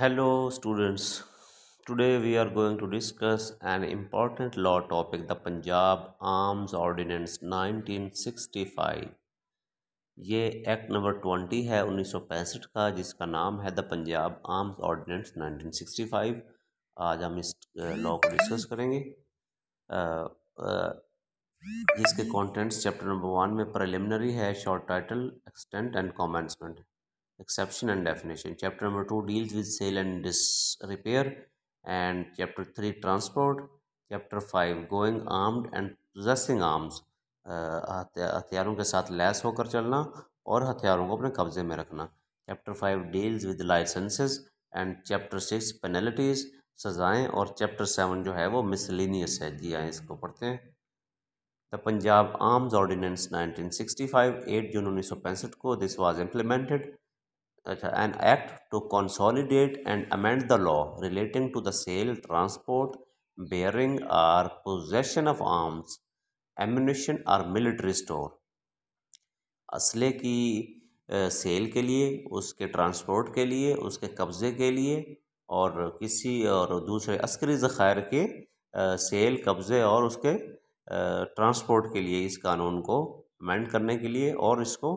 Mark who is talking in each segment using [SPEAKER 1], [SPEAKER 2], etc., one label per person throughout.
[SPEAKER 1] hello students today we are going to discuss an important law topic the punjab arms ordinance 1965 ये act number 20 है 1965 का जिसका नाम है द पंजाब आर्म्स ऑर्डिनेंस 1965 आज हम इस लॉ को डिस्कस करेंगे जिसके कंटेंट्स चैप्टर नंबर वन में प्रलिमिनरी है short title extent and commencement exception and definition chapter number 2 deals with sale and dis repair and chapter 3 transport chapter 5 going armed and possessing arms हथियारों के साथ lace होकर चलना और हथियारों को अपने कब्जे में रखना chapter five deals with licenses and chapter six penalties सज़ाएं और चैप्टर सेवन जो है वो मिसलिनियस है जी आए इसको पढ़ते हैं द पंजाब आर्म्स ऑर्डिनेंस 1965 8 जून उन्नीस को दिस वाज इम्प्लीमेंटेड अच्छा an act to consolidate and amend the law relating to the sale transport bearing or possession of arms ammunition or military store असले की सेल के लिए उसके ट्रांसपोर्ट के लिए उसके कब्ज़े के लिए और किसी और दूसरे अस्करी ज़ख़ैर के सेल कब्ज़े और उसके ट्रांसपोर्ट के लिए इस कानून को अमेंड करने के लिए और इसको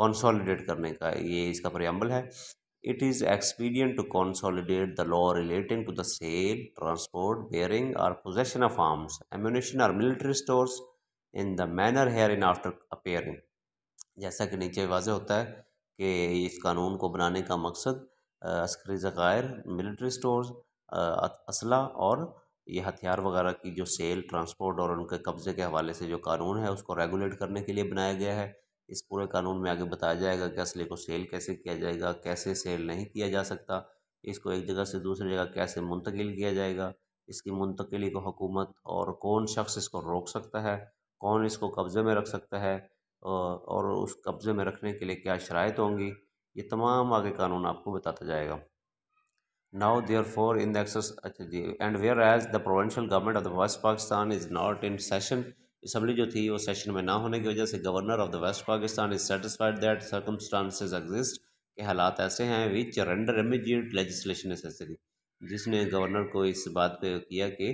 [SPEAKER 1] कंसोलिडेट करने का ये इसका प्रयाम्बल है it is expedient to consolidate the law relating to the sale transport bearing और पोजेशन ऑफ आर्म्स एम्यूनेशन और military stores in the manner hereinafter appearing जैसा कि नीचे वाज होता है कि इस कानून को बनाने का मकसद अस्करी ज़ायर मिलिट्री स्टोर असला और ये हथियार वगैरह की जो सेल ट्रांसपोर्ट और उनके कब्ज़े के हवाले से जो कानून है उसको रेगुलेट करने के लिए बनाया गया है इस पूरे कानून में आगे बताया जाएगा कि असले को सेल कैसे किया जाएगा कैसे सेल नहीं किया जा सकता इसको एक जगह से दूसरी जगह कैसे मुंतकिल किया जाएगा इसकी मुंतकली को हुकूमत और कौन शख्स इसको रोक सकता है कौन इसको कब्ज़े में रख सकता है और उस कब्ज़े में रखने के लिए क्या शरात होंगी ये तमाम आगे कानून आपको बताता जाएगा नाउ द therefore अच्छा जी and whereas the provincial government of the waste Pakistan is not in session assembly जो थी वो सेशन में ना होने की वजह से governor of the waste Pakistan is satisfied that circumstances exist के हालात ऐसे हैं which render immediate legislation necessary जिसने गवर्नर को इस बात पे किया कि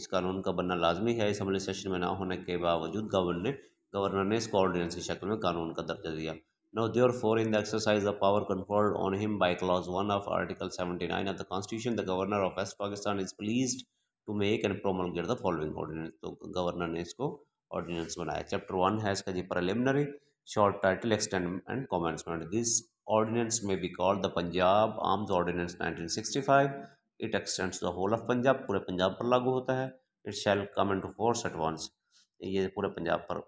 [SPEAKER 1] इस कानून का बनना लाजमी है इसम्बली सेशन में ना होने के बावजूद गवर्नर ने गवर्नर ने इसको ऑर्डिनेंस की शक्ल में कानून का दर्जा दिया now therefore in the exercise of power conferred on him by clause one of article seventy nine of the constitution the governor of West Pakistan is pleased to make and get the following ordinance तो governor ने इसको ordinance बनाया chapter one है इसका जी preliminary short title extend and commencement this ordinance may be called the punjab arms ordinance 1965 it extends the whole of Punjab पूरे पंजाब पर लागू होता है it shall come into force at once ये पूरे पंजाब पर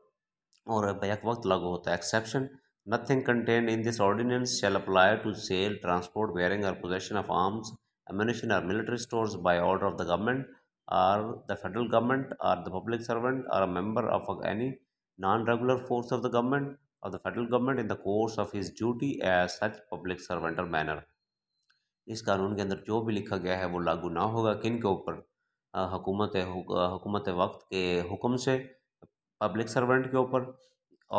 [SPEAKER 1] और बैक वक्त लागू होता है exception nothing contained in this ordinance shall apply to sale transport bearing और पोजेशन ऑफ आर्म्स एमिनेशन और military stores by order of the government or the federal government or the public servant or a member of any non-regular force of the government of the federal government in the course of his duty as such public servant or manner इस कानून के अंदर जो भी लिखा गया है वो लागू ना होगा किन के ऊपर हुकूमत हुकूमत वक्त के हुक्म से पब्लिक सर्वेंट के ऊपर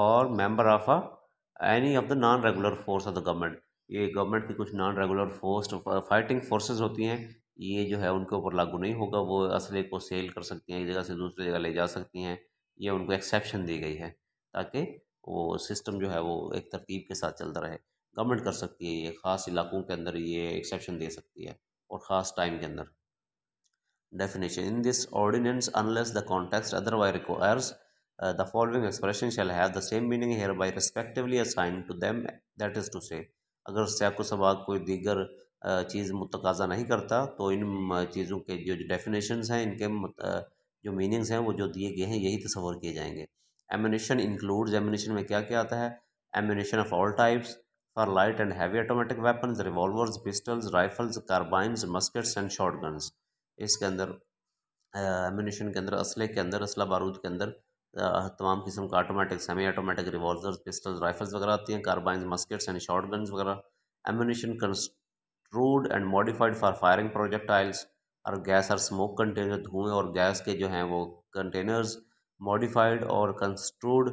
[SPEAKER 1] और member of a any of the non regular force of the government ये गवर्नमेंट की कुछ non regular force fighting forces होती हैं ये जो है उनके ऊपर लागू नहीं होगा वो असले को सेल कर सकती हैं एक जगह से दूसरी जगह ले जा सकती हैं ये उनको एक्सेप्शन दी गई है ताकि वो सिस्टम जो है वो एक तरतीब के साथ चलता रहे गवर्नमेंट कर सकती है ये ख़ास इलाकों के अंदर ये एक्सेप्शन दे सकती है और ख़ास टाइम के अंदर definition in this ordinance unless the context otherwise requires the following expression shall have the same meaning hereby respectively assign to them that is to say अगर सैको सबाक कोई दीगर चीज़ मुतकाज़ा नहीं करता तो इन चीज़ों के जो डेफिनेशन हैं इनके जो मीनिंग्स हैं वो जो दिए गए हैं यही तस्वर किए जाएंगे एमिनेशन इंक्लूड्स एमिनेशन में क्या क्या आता है ammunition of all types for light and heavy automatic weapons revolvers pistols rifles carbine muskets and short guns इसके अंदर एमिनेशन के अंदर असले के अंदर असला बारूद के अंदर तमाम किस्म का automatic semi automatic revolvers pistols rifles वगैरह आती हैं carbine muskets and short guns वगैरह ammunition extrude and modified for firing projectiles और गैस और स्मोक कंटेनर धुएं और गैस के जो हैं वो कंटेनर्स मॉडिफाइड और कंस्ट्रूड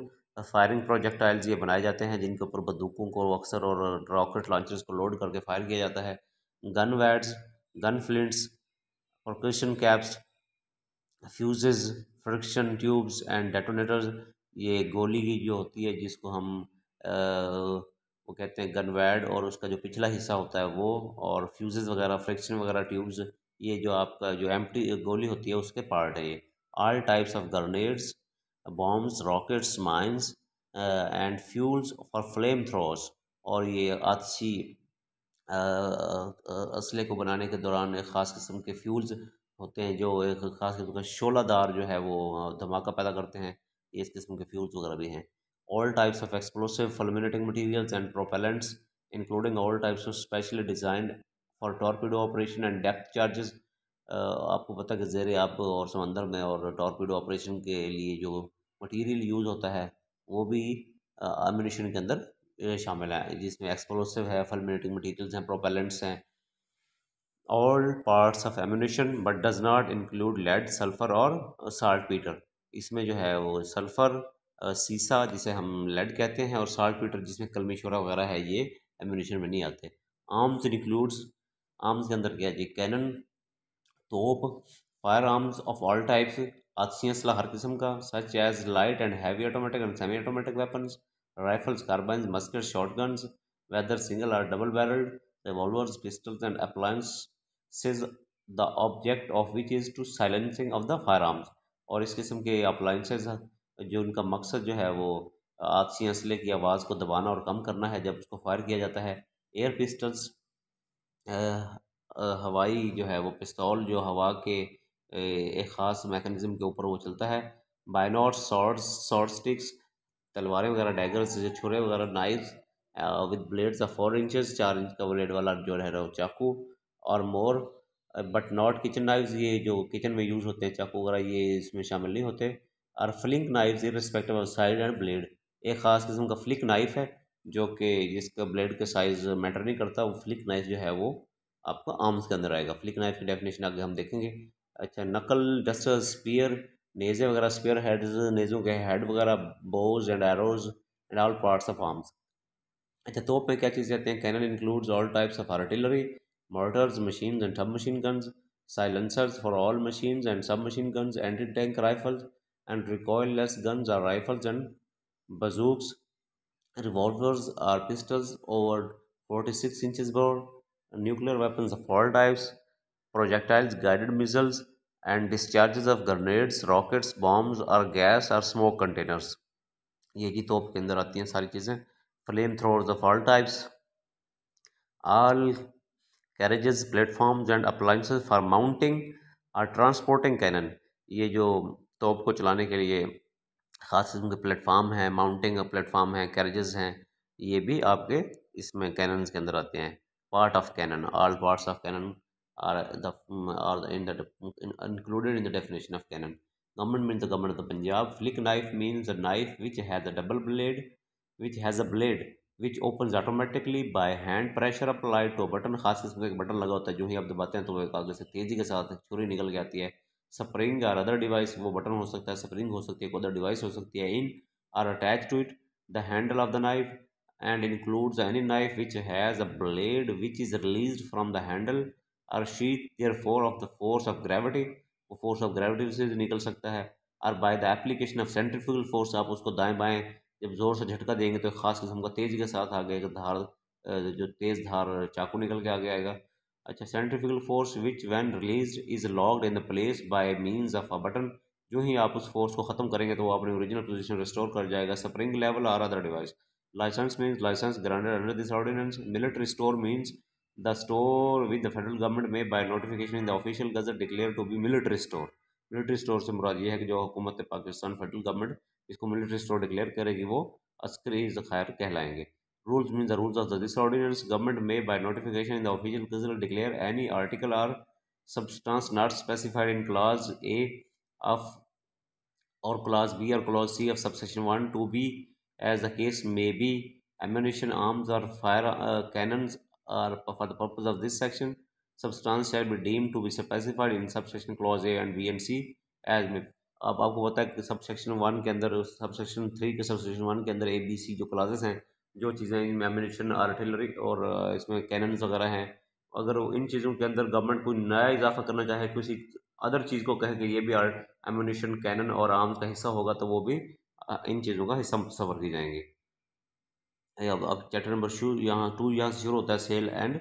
[SPEAKER 1] फायरिंग प्रोजेक्टाइल्स ये बनाए जाते हैं जिनके ऊपर बंदूकों को अक्सर और रॉकेट लॉन्चर्स को लोड करके फायर किया जाता है gun wads gun flints percussion caps fuses friction tubes and detonators ये गोली की जो होती है जिसको हम वो कहते हैं गनवैड और उसका जो पिछला हिस्सा होता है वो और फ्यूज़ वगैरह फ्रिक्शन वगैरह ट्यूब्स ये जो आपका जो एम गोली होती है उसके पार्ट है ये all types of grenades bombs rockets mines and fuels for flame throwers और ये अच्छी uh, uh, uh, असले को बनाने के दौरान एक ख़ास किस्म के फ्यूल्स होते हैं जो एक ख़ास किस्म का शोलादार जो है वो धमाका पैदा करते हैं इस किस्म के फ्यूल्स वगैरह भी हैं all types of explosive fulminating materials and propellants including all types of specially designed for torpedo operation and depth charges uh, आपको पता है कि ज़ेर आप और समंदर में और टॉर्पीडो ऑपरेशन के लिए जो मटेरियल यूज़ होता है वो भी अम्यूनिशन uh, के अंदर uh, शामिल है जिसमें एक्सप्लोसिव है फलमिनेटिंग मटीरियल्स हैं प्रोपेलेंट्स हैं all parts of ammunition but does not include lead sulphur और साल्ट पीटर इसमें जो है वो सल्फ़र सीसा जिसे हम लेड कहते हैं और पीटर जिसमें कलमेशोरा वगैरह है ये एम्यूनिशन में नहीं आते आर्म्स इंक्लूड्स आर्म्स के अंदर क्या है जी कैनन तोप fire arms of all types आदसियाँ सलाह हर किस्म का such as light and heavy automatic and semi automatic weapons rifles carbine musket short guns whether single और double barrelled revolvers pistols and appliances the object of which is to silencing of the fire arms और इस किस्म के appliances जो उनका मकसद जो है वो आपसी असले की आवाज़ को दबाना और कम करना है जब उसको फायर किया जाता है एयर पिस्टल्स हवाई जो है वो पिस्तौल जो हवा के एक ख़ास मैकेनिज़्म के ऊपर वो चलता है बाइनॉट सॉर्ड्स सॉर्ड स्टिक्स तलवारें वगैरह डैगर्स जो छुरे वगैरह knife with blades of four inches चार इंच का ब्लेड वाला जो रह रहा चाकू और more but not kitchen knives ये जो किचन में यूज़ होते हैं चाकू वगैरह ये इसमें शामिल नहीं होते और flick in respect of side and blade एक ख़ास किस्म का फ्लिक नाइफ है जो कि जिसका ब्लेड का साइज़ मैटर नहीं करता वो फ्लिक नाइफ जो है वो आपको आर्म्स के अंदर आएगा फ्लिक नाइफ की डेफिनेशन आगे हम देखेंगे अच्छा नकल डस्टर स्पीयर नेजे वगैरह स्पीयर हेड्स नेजों के हेड वगैरह bows and arrows and all parts of arms अच्छा तोप में क्या चीज़ कहते हैं cannon includes all types of artillery mortars machine and sub machine guns silencers for all machine and sub machine guns anti tank rifles and recoilless guns are rifles and bazooks. Revolvers are pistols over 46 inches bore, nuclear weapons of all types, projectiles, guided missiles, and discharges of grenades, rockets, bombs or gas or smoke containers. ये की तोप के अंदर आती हैं सारी चीज़ें flame throwers of all types all carriages platforms and appliances for mounting और ट्रांसपोर्टिंग कैनन ये जो टॉप को चलाने के लिए ख़ास किस्म के प्लेटफार्म हैं माउंटिंग प्लेटफार्म हैं कैरेजेस हैं ये भी आपके इसमें कैनन्स के अंदर आते हैं part of cannon all part of cannon are are in included in the definition of cannon government mean the government of the Punjab flick knife means a knife which has a double blade which has a blade which open automatically by hand pressure applied to button खास किस्म का एक button लगा होता है जो ही आप दबाते हैं तो एक आगे से तेज़ी के साथ छुरी निकल जाती है स्प्रिंग आर अदर डिवाइस वो बटन हो सकता है स्प्रिंग हो सकती है कोई अदर डिवाइस हो सकती है in or attach to it the handle of the knife and includes any knife which has a blade which is release from the handle or sheath there for of the force of gravity वो force of gravity से निकल सकता है और by the application of centrifugal force आप उसको दाएं बाएं जब जोर से झटका देंगे तो खास किस्म का तेजी के साथ आगे एक धार जो तेज़ धार चाकू निकल के आगे आएगा अच्छा centrifugal force which when release is locked in the place by means of a button जो ही आप उस फोर्स को ख़त्म करेंगे तो वो अपनी ओरिजिनल पोजीशन रिस्टोर कर जाएगा spring lever or other device licence means licence granted under this ordinance military store means the store with the federal government may by notification in the official gazette declare to be military store military store से मुराद ये है कि जो हुकूमत Pakistan federal government इसको military store declare करेगी वो अस्करी ज़खायर कहलाएंगे rules means the rules of the, this ordinance government may by notification in the official gazette declare any article or substance not specified in clause a of or clause b or clause c of subsection 1 to be as the case may be ammunition arms or fire uh, cannons are for the purpose of this section substance shall be deemed to be specified in subsection clause a and b and c as may अब आपको पता है कि subsection one के अंदर subsection three के subsection one के अंदर ए बी सी जो क्लासेस हैं जो चीज़ें इनमें आर्टिलरी और इसमें कैनन्स वगैरह हैं अगर इन चीज़ों के अंदर गवर्नमेंट कोई नया इजाफा करना चाहे किसी अदर चीज़ को कहे कि ये भी एमुनेशन कैनन और आर्म्स का हिस्सा होगा तो वो भी इन चीज़ों का हिस्सा सफर की जाएंगी अब अब चैप्टर नंबर शू यहाँ टू यहाँ से शुरू होता है sale and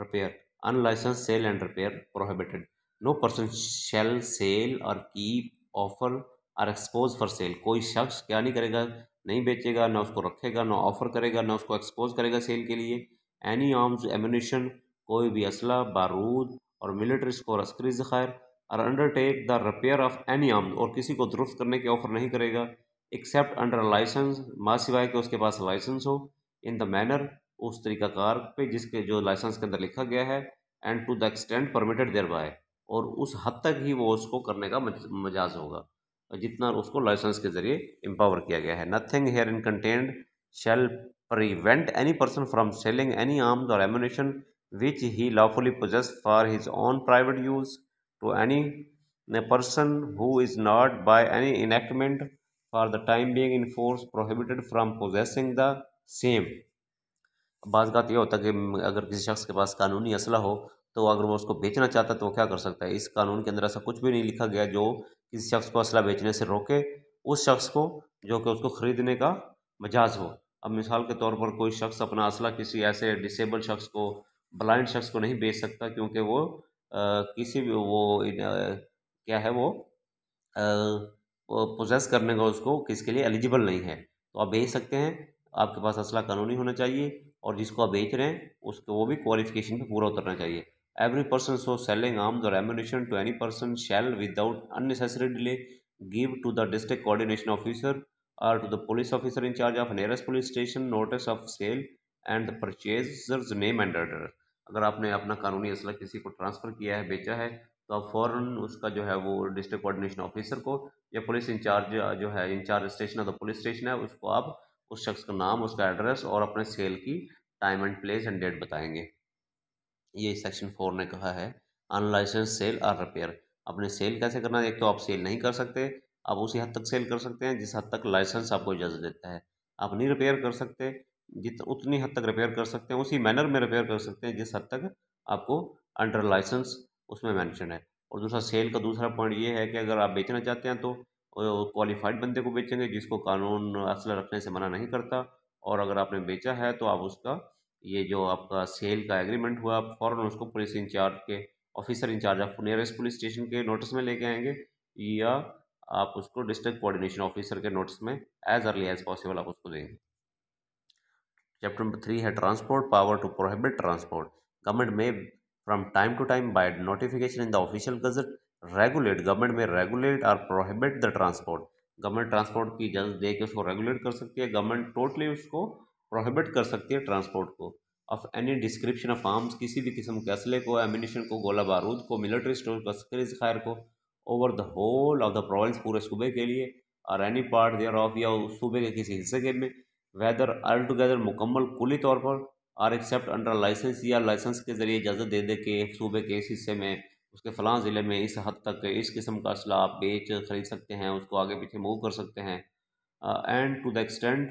[SPEAKER 1] repair unlicensed sale and repair prohibited no person shall sell और keep offer or expose for sale कोई शख्स क्या नहीं करेगा नहीं बेचेगा ना उसको रखेगा ना ऑफ़र करेगा ना उसको एक्सपोज करेगा सेल के लिए एनी आर्म्स एमिनेशन कोई भी असला बारूद और मिलिट्री स्कोर अस्करी ज़खायर और undertake the repair of any arm और किसी को दुरुस्त करने के ऑफ़र नहीं करेगा एक्सेप्ट अंडर लाइसेंस माँ सिवाय के उसके पास लाइसेंस हो इन द मैनर उस तरीक़ाकार पे जिसके जो लाइसेंस के अंदर लिखा गया है and to the extent permitted thereby और उस हद तक ही वो उसको करने का मजाज होगा जितना उसको लाइसेंस के जरिए एम्पावर किया गया है nothing herein contained shall prevent any person from selling any arms और ammunition which he lawfully possesses for his own private use to any person who is not by any enactment for the time being in force prohibited from possessing the same बात बात यह होता है कि अगर किसी शख्स के पास कानूनी असला हो तो अगर वो उसको बेचना चाहता है तो वो क्या कर सकता है इस कानून के अंदर ऐसा कुछ भी नहीं लिखा गया जो किसी शख्स को असला बेचने से रोके उस शख्स को जो कि उसको ख़रीदने का मजाज हो अब मिसाल के तौर पर कोई शख्स अपना असला किसी ऐसे डिसेबल शख्स को ब्लाइंड शख्स को नहीं बेच सकता क्योंकि वो आ, किसी भी वो इन, आ, क्या है वो, प्रोसेस करने का उसको किसके लिए एलिजिबल नहीं है तो आप बेच सकते हैं आपके पास असला कानूनी होना चाहिए और जिसको आप बेच रहे हैं उसको वो भी क्वालिफिकेशन पे पूरा उतरना चाहिए every person so selling arms or ammunition to any person shall without unnecessary delay give to the district coordination officer or to the police officer in charge of nearest police station notice of sale and the purchaser's name and address अगर आपने अपना कानूनी असला किसी को transfer किया है बेचा है तो आप फ़ौरन उसका जो है वो डिस्ट्रिक्ट कोऑर्डिनेशन ऑफिसर को या पुलिस इंचार्ज जो है इंचार्ज स्टेशन है तो पुलिस स्टेशन है उसको आप उस शख्स का नाम उसका एड्रेस और अपने सेल की time and place and date बताएंगे ये सेक्शन फोर ने कहा है अनलाइसेंस सेल और रिपेयर अपने सेल कैसे करना है एक तो आप सेल नहीं कर सकते आप उसी हद तक सेल कर सकते हैं जिस हद तक लाइसेंस आपको इजाज़त देता है आप नहीं रिपेयर कर सकते जित उतनी हद तक रिपेयर कर सकते हैं उसी मैनर में रिपेयर कर सकते हैं जिस हद तक आपको अंडर लाइसेंस उसमें मैंशन है और दूसरा सेल का दूसरा पॉइंट ये है कि अगर आप बेचना चाहते हैं तो क्वालिफाइड बंदे को बेचेंगे जिसको कानून असल रखने से मना नहीं करता और अगर आपने बेचा है तो आप उसका ये जो आपका सेल का एग्रीमेंट हुआ आप फ़ौर उसको पुलिस इंचार्ज के ऑफिसर इंचार्ज आप नियरेस्ट पुलिस स्टेशन के नोटिस में लेके आएंगे या आप उसको डिस्ट्रिक्ट कोऑर्डिनेशन ऑफिसर के नोटिस में एज अर्ली एज पॉसिबल आप उसको देंगे चैप्टर नंबर थ्री है transport power to prohibit transport government may from time to time by notification in the official gazette regulate government may regulate और prohibit the transport government transport की इजाज़त दे के उसको regulate कर सकती है गवर्नमेंट टोटली उसको प्रोहिबिट कर सकती है ट्रांसपोर्ट को of any description of arms किसी भी किस्म के असले को एमिनेशन को गोला बारूद को मिलिट्री स्टोर को अस्करी जखायर को over the whole of the province पूरे सूबे के लिए और एनी पार्ट देयर ऑफ या सूबे के किसी हिस्से के में वैदर ऑल टुगेदर मुकम्मल कुली तौर पर आर एक्सेप्ट अंडर लाइसेंस या लाइसेंस के ज़रिए इजाज़त दे दे के सूबे के इस हिस्से में उसके फ़लां ज़िले में इस हद तक इस किस्म का असला आप बेच खरीद सकते हैं उसको आगे पीछे मूव कर सकते हैं एंड टू द एक्सटेंट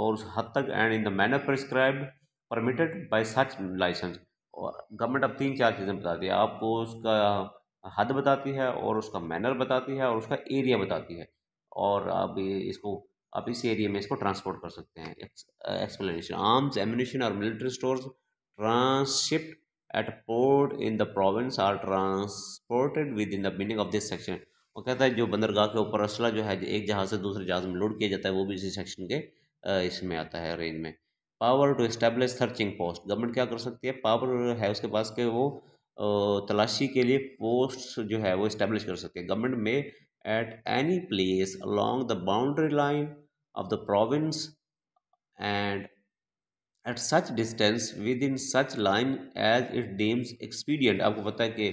[SPEAKER 1] और उस हद तक and in the manner prescribe permitted by such licence और गवर्नमेंट अब तीन चार चीज़ें बताती है आपको उसका हद बताती है और उसका मैनर बताती है और उसका एरिया बताती है और आप इसको आप इस एरिया में इसको ट्रांसपोर्ट कर सकते हैं एक्सप्लेनेशन आर्म्स एमुनिशन और military stores transhipped at port in the province are transported within the meaning of this section वो कहता है जो बंदरगाह के ऊपर असला जो है एक जहाज़ से दूसरे जहाज़ में लोड किया जाता है वो भी इसी सेक्शन के इसमें आता है रेंज में power to establish searching post government क्या कर सकती है पावर है उसके पास के वो तलाशी के लिए पोस्ट जो है वो इस्टेब्लिश कर सकती है government may at any place along the boundary line of the province and at such distance within such line as it deems expedient आपको पता है कि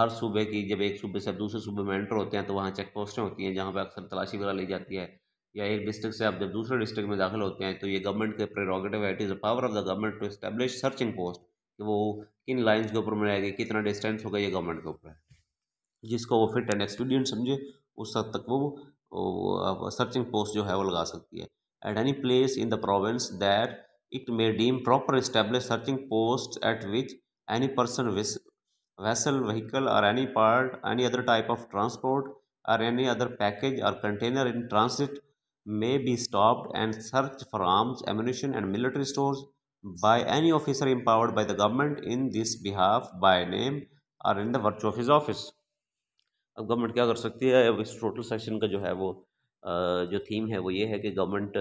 [SPEAKER 1] हर सूबे की जब एक सूबे से दूसरे सूबे में एंटर होते हैं तो वहाँ चेक पोस्टें होती हैं जहाँ पर अक्सर तलाशी वगैरह ली जाती है या एक डिस्ट्रिक्ट से आप जब दूसरे डिस्ट्रिक्ट में दाखिल होते हैं तो ये गवर्नमेंट के प्रेरोगेटिव है it is the power of the government to establish searching post कि वो किन लाइन्स के ऊपर मिलाएगी कितना डिस्टेंस होगा ये गवर्नमेंट के ऊपर जिसको वो फिट एंड एक्सपीडियंट समझे उस हद तक वो, सर्चिंग पोस्ट जो है वो लगा सकती है at any place in the province that it may deem proper establish searching post at which any person vessel vehicle और any part any other type of transport और एनी अदर पैकेज और container in transit may be stopped and searched for arms, ammunition, and military stores by any officer empowered by the government in this behalf by name or in the virtue of his office. अब government क्या कर सकती है अब इस total section का जो है वो जो थीम है वो ये है कि गवर्नमेंट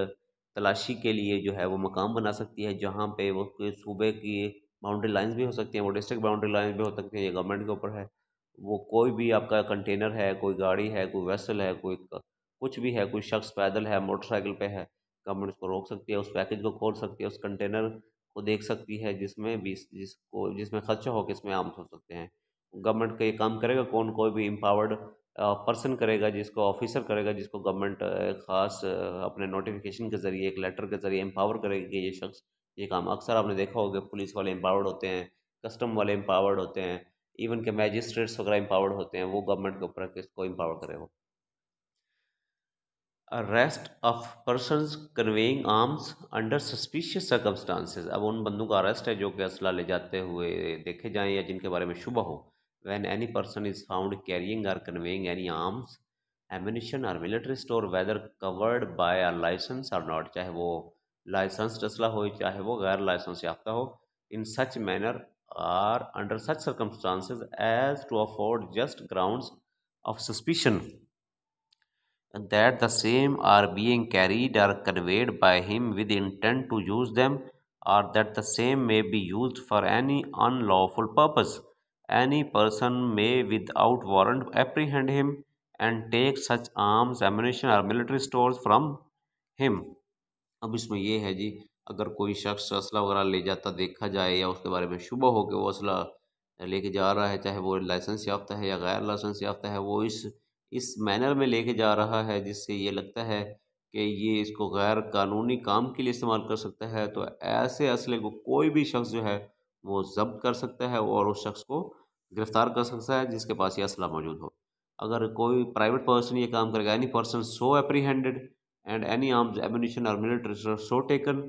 [SPEAKER 1] तलाशी के लिए जो है वो मकाम बना सकती है जहाँ पे वो सूबे की बाउंड्री लाइंस भी हो सकती हैं वो डिस्ट्रिक्ट बाउंड्री लाइंस भी हो सकती हैं ये गवर्नमेंट के ऊपर है वो कोई भी आपका कंटेनर है कोई गाड़ी है कोई वेसल है कोई कुछ भी है कोई शख्स पैदल है मोटरसाइकिल पे है गवर्नमेंट उसको रोक सकती है उस पैकेज को खोल सकती है उस कंटेनर को देख सकती है जिसमें भी जिसको जिसमें खर्चा हो किसमें आम हो सकते हैं गवर्नमेंट का ये काम करेगा कौन कोई भी एम्पावर्ड पर्सन करेगा जिसको ऑफिसर करेगा जिसको गवर्नमेंट खास अपने नोटिफिकेशन के ज़रिए एक लेटर के ज़रिए एम्पावर करेगी कि ये शख्स ये काम अक्सर आपने देखा होगा पुलिस वाले एम्पावर्ड होते हैं कस्टम वाले एम्पावर्ड होते हैं इवन के मैजिस्ट्रेट्स वगैरह एम्पावर्ड होते हैं वो गवर्नमेंट के ऊपर किसको एम्पावर करे वो arrest of person conveying arms under suspicious circumstances अब उन बंदों का अरेस्ट है जो कि असला ले जाते हुए देखे जाएँ या जिनके बारे में शुभ हो when any person is found carrying or conveying any arms ammunition और military store whether covered by a licence और नॉट चाहे वो लाइसेंसड असला हो चाहे वो गैर लाइसेंस याफ्ता हो in such manner or under such circumstances as to afford just ground of suspicion that the same are being carried or conveyed by him with intent to use them or that the same may be used for any unlawful purpose. Any person may without warrant apprehend him and take such arms, ammunition or military stores from him. अब इसमें ये है जी अगर कोई शख्स असला वगैरह ले जाता देखा जाए या उसके बारे में शुबा हो कि वो असला लेके जा रहा है चाहे वो लाइसेंस याफ्ता है या गैर लाइसेंस याफ्ता है वो इस इस मैनर में लेके जा रहा है जिससे ये लगता है कि ये इसको गैर कानूनी काम के लिए इस्तेमाल कर सकता है तो ऐसे असले को कोई भी शख्स जो है वो जब्त कर सकता है और उस शख्स को गिरफ़्तार कर सकता है जिसके पास ये असला मौजूद हो अगर कोई प्राइवेट पर्सन ये काम करेगा any person so apprehended and any arms ammunition और military so taken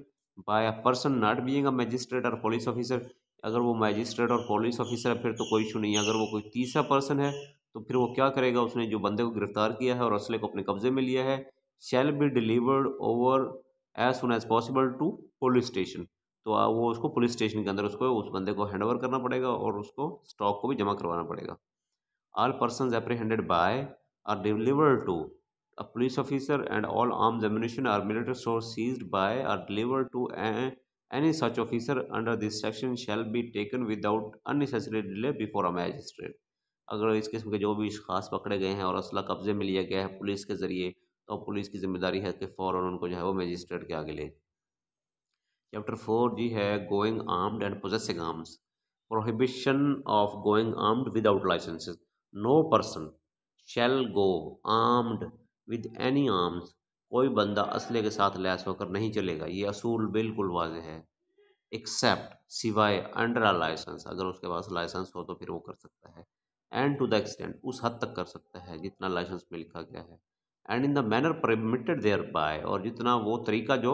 [SPEAKER 1] by a person not being a magistrate or police officer अगर वो मैजिस्ट्रेट और पुलिस ऑफिसर है फिर तो कोई इशू नहीं है अगर वो कोई तीसरा पर्सन है तो फिर वो क्या करेगा उसने जो बंदे को गिरफ्तार किया है और असले को अपने कब्जे में लिया है shall be delivered over as soon as possible to police station तो वो उसको पुलिस स्टेशन के अंदर उसको उस बंदे को हैंड ओवर करना पड़ेगा और उसको स्टॉक को भी जमा करवाना पड़ेगा all person apprehended by or delivered to a police officer and all arm ammunition or military store seize by or delivered to any such officer under this section shall be taken without unnecessary delay before a magistrate अगर इस किस्म के जो भी खास पकड़े गए हैं और असला कब्ज़े में लिया गया है पुलिस के ज़रिए तो पुलिस की जिम्मेदारी है कि फ़ौर उनको जो है वो मजिस्ट्रेट के आगे लें चैप्टर फोर जी है going armed and possessing arms prohibition of going armed without licence no person shall go armed with any arms कोई बंदा असले के साथ लैस होकर नहीं चलेगा ये असूल बिल्कुल वाज है एक्सेप्ट सिवाय अंडर अ लाइसेंस अगर उसके पास लाइसेंस हो तो फिर वो कर सकता है एंड टू द एक्सटेंट उस हद तक कर सकता है जितना लाइसेंस में लिखा गया है and in the manner permitted thereby और जितना वो तरीका जो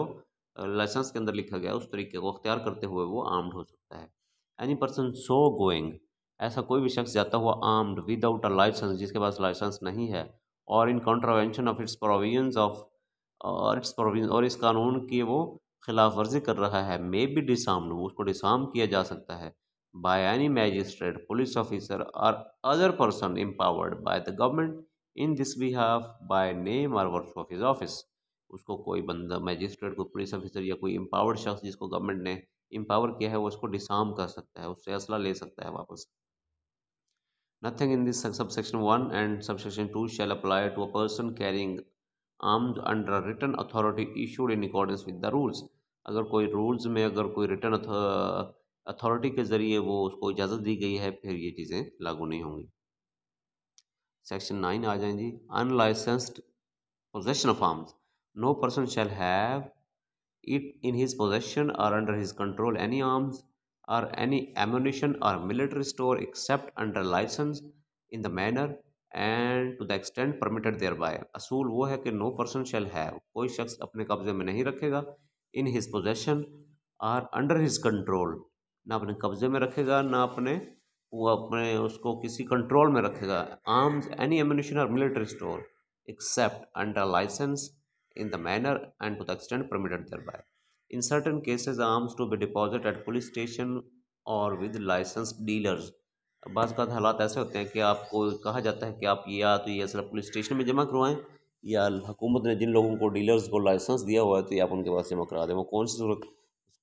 [SPEAKER 1] लाइसेंस के अंदर लिखा गया उस तरीके को अख्तियार करते हुए वो आर्म्ड हो सकता है एनी पर्सन सो गोइंग ऐसा कोई भी शख्स जाता हुआ आर्म्ड विदाउट अ लाइसेंस जिसके पास लाइसेंस नहीं है और in contravention of its provisions of or its provision और इस कानून की वो खिलाफ वर्जी कर रहा है मे बी डिसाम्ड उसको डिसाम किया जा सकता है by any magistrate, police officer, or other person empowered by the government in this behalf by name or works of his office. उसको कोई बंदा मैजिस्ट्रेट कोई पुलिस ऑफिसर या कोई एम्पावर्ड शख्स जिसको गवर्नमेंट ने एम्पावर किया है वो उसको डिसाम कर सकता है उससे असला ले सकता है वापस nothing in this subsection one and subsection two shall apply to a person carrying armed under written authority issued in accordance with the rules अगर कोई रूल्स में अगर कोई रिटर्न अथॉरिटी के ज़रिए वो उसको इजाज़त दी गई है फिर ये चीज़ें लागू नहीं होंगी सेक्शन नाइन आ जाएं जी unlicensed possession of arms no person shall have it in his possession or under his control any arms or any ammunition or military store except under licence in the manner and to the extent permitted thereby असूल वो है कि no person shall have कोई शख्स अपने कब्जे में नहीं रखेगा in his possession or under his control ना अपने कब्जे में रखेगा ना अपने वो अपने उसको किसी कंट्रोल में रखेगा arms any ammunition or military store except under licence in the manner and to the extent permitted thereby in certain cases arms to be deposit at police station or with licence dealers बाज़ का तो हालात ऐसे होते हैं कि आपको कहा जाता है कि आप या तो ये सिर्फ पुलिस स्टेशन में जमा करवाएं या हुकूमत ने जिन लोगों को डीलर्स को लाइसेंस दिया हुआ है तो ये आप उनके पास जमा करा दें वो कौन सी सूरत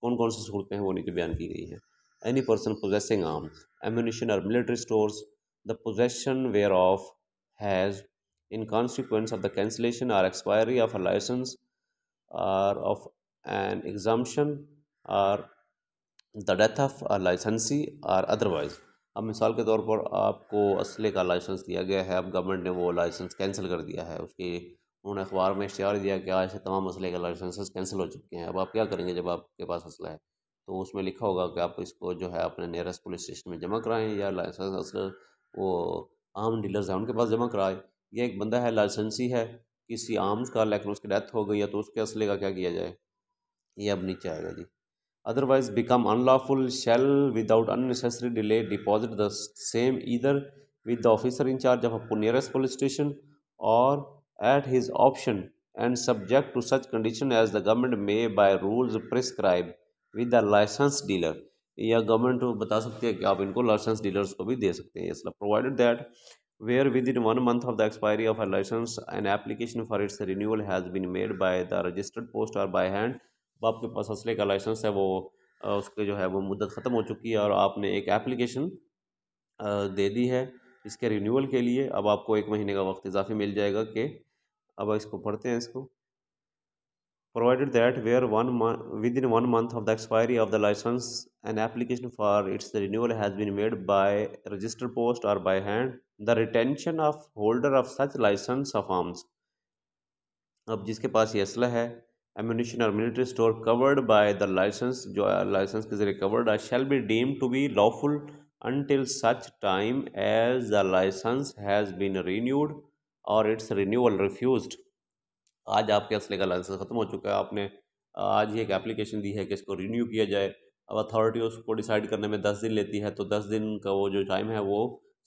[SPEAKER 1] कौन कौन सी सूरतें हैं वो नीचे बयान की गई हैं any person possessing arms, ammunition, or military stores, the possession whereof has, in consequence of the cancellation or expiry of a license or of an exemption or the death of a licensee or otherwise अब मिसाल के तौर पर आपको असले का licence दिया गया है अब गवर्नमेंट ने वो लाइसेंस कैंसिल कर दिया है उसके उन्होंने अखबार में इश्तहार दिया कि आज से तमाम असले के लाइसेंसेस कैंसिल हो चुके हैं अब आप क्या करेंगे जब आपके पास असला है तो उसमें लिखा होगा कि आप इसको जो है अपने नियरेस्ट पुलिस स्टेशन में जमा कराएं या लाइसेंस हसलर वो आम डीलर्स हैं उनके पास जमा कराएं या एक बंदा है लाइसेंसी है किसी आर्म्स का लेकिन उसकी डेथ हो गई है तो उसके असले का क्या किया जाए ये अब नीचे आएगा जी otherwise become unlawful shall without unnecessary delay deposit the same either with the officer in charge of nearest police station or at his option and subject to such condition as the government may by rules prescribe with the licence dealer या government बता सकती है कि आप इनको licence dealers को भी दे सकते हैं इसलिए provided that within one month of the expiry of a licence an application for its renewal has been made by the registered post or by hand वो आपके पास असले का लाइसेंस है वो उसके जो है वो मुद्दत ख़त्म हो चुकी है और आपने एक एप्लीकेशन दे दी है इसके रिन्यूअल के लिए अब आपको एक महीने का वक्त इजाफी मिल जाएगा कि अब इसको पढ़ते हैं इसको provided that where one month, within one month of the expiry of the license an application for its renewal has been made by register post or by hand the retention of holder of such license of arms अब जिसके पास ये असला है ammunition or military store covered by the license जो licence के जरिए covered are shall be deem to be lawful until such time as the license has been renewed or its renewal refused आज आपके असले का लाइसेंस ख़त्म हो चुका है आपने आज ही एक एप्लीकेशन दी है कि इसको रिन्यू किया जाए अब अथॉरिटी उसको डिसाइड करने में दस दिन लेती है तो दस दिन का वो जो टाइम है वो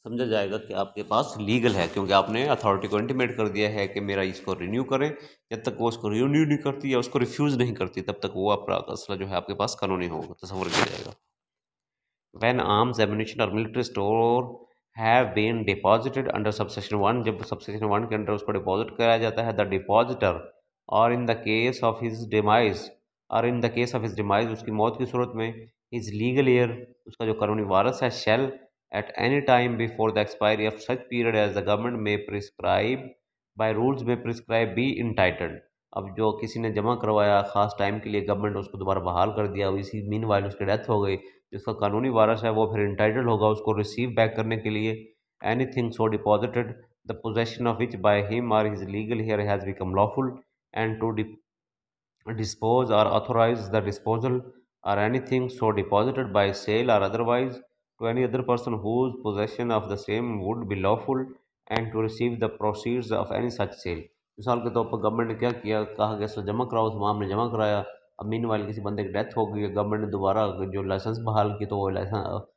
[SPEAKER 1] समझा जाएगा कि आपके पास लीगल है क्योंकि आपने अथॉरिटी को इंटीमेट कर दिया है कि मेरा इसको रिन्यू करें जब तक वो उसको रिन्यू नहीं करती या उसको रिफ्यूज़ नहीं करती तब तक वो आपका असला जो है आपके पास कानूनी होगा तस्वर किया जाएगा वैन आर्म्स एमिनेशन और military store have been deposited under subsection one जब सबसेक्शन वन के अंडर उसको डिपॉजिट कराया जाता है the depositor or in the case of his demise or in the case of his demise उसकी मौत की सूरत में इज लीगल ईयर उसका जो कानूनी वारस है shall at any time before the expiry of such period as the government may prescribe by rules may prescribe be entitled अब जो किसी ने जमा करवाया खास टाइम के लिए गवर्नमेंट उसको दोबारा बहाल कर दिया इसी मीन वाइल उसकी डेथ हो गई जिसका कानूनी वारस है वो फिर इंटाइटल होगा उसको रिसीव बैक करने के लिए anything so deposited the possession of which by him or his legal heir has become lawful and to dispose or authorise the disposal or anything so deposited by sale or otherwise to any other person whose possession of the same would be lawful and to receive the proceeds of any such sale मिसाल के तौर पर government ने क्या किया कहा कि इसको जमा कराओ तमाम ने जमा कराया अब मीन किसी बंदे की डेथ हो गई गवर्नमेंट ने दोबारा जो लाइसेंस बहाल की तो वो लाइसेंस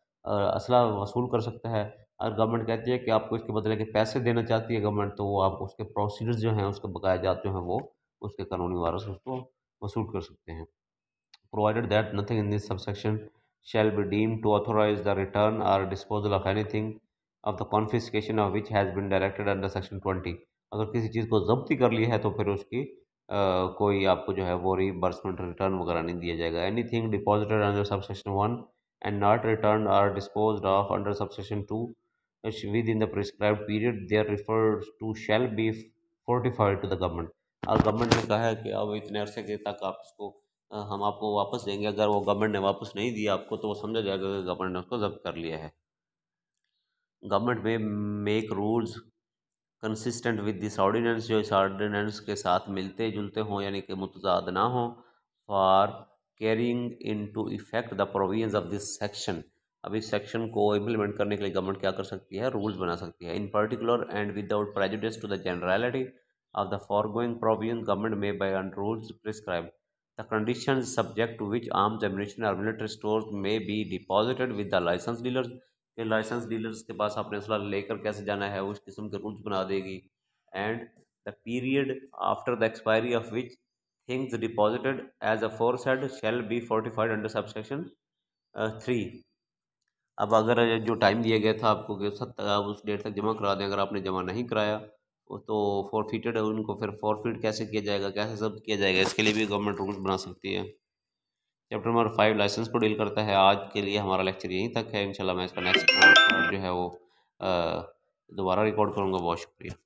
[SPEAKER 1] असला वसूल कर सकता है अगर गवर्नमेंट कहती है कि आपको इसके बदले के पैसे देना चाहती है गवर्नमेंट तो वो आप उसके प्रोसीजर्स जो हैं उसके बकाया जात जो हैं वो उसके कानूनी वारस उसको वसूल कर सकते हैं provided that nothing in this subsection be deem to authorise the return or disposal of anything of the confiscation of which has been directed under section twenty अगर किसी चीज़ को ज़ब्ती कर लिया है तो फिर उसकी आ, कोई आपको जो है वो रिबर्समेंट रिटर्न वगैरह नहीं दिया जाएगा anything deposited under subsection one and not return or dispose of under subsection two within the prescribe period they are referred to shall be fortified to the government और government ने कहा है कि अब इतने अरसे के तक आप इसको हम आपको वापस देंगे अगर वो गवर्नमेंट ने वापस नहीं दिया आपको तो वो समझा जाएगा कि गवर्नमेंट ने उसको जब्त कर लिया है government may make rules consistent with this ordinance जो इस ऑर्डिनेंस के साथ मिलते जुलते हों यानी कि मुतजाद ना हो for carrying into effect the provisions of this section अब इस सेक्शन को इम्प्लीमेंट करने के लिए गवर्नमेंट क्या कर सकती है रूल्स बना सकती है in particular and without prejudice to the generality of the foregoing provision government may by and rules prescribe the condition subject to which arm ammunition or military store may be deposited with the licence dealers कि licence dealers के पास आपने असला लेकर कैसे जाना है उस किस्म के रूल्स बना देगी and the period after the expiry of which things deposited as aforesaid shall be fortified under subsection three अब अगर जो टाइम दिया गया था आपको कि सत आप उस डेट तक जमा करा दें अगर आपने जमा नहीं कराया तो फोरफीटेड फीटेड उनको फिर फीट कैसे किया जाएगा कैसे सब किया जाएगा इसके लिए भी गवर्नमेंट रूल्स बना सकती है चैप्टर नंबर फाइव लाइसेंस को डील करता है आज के लिए हमारा लेक्चर यहीं तक है इंशाल्लाह मैं इसका नेक्स्ट जो है वो दोबारा रिकॉर्ड करूँगा बहुत शुक्रिया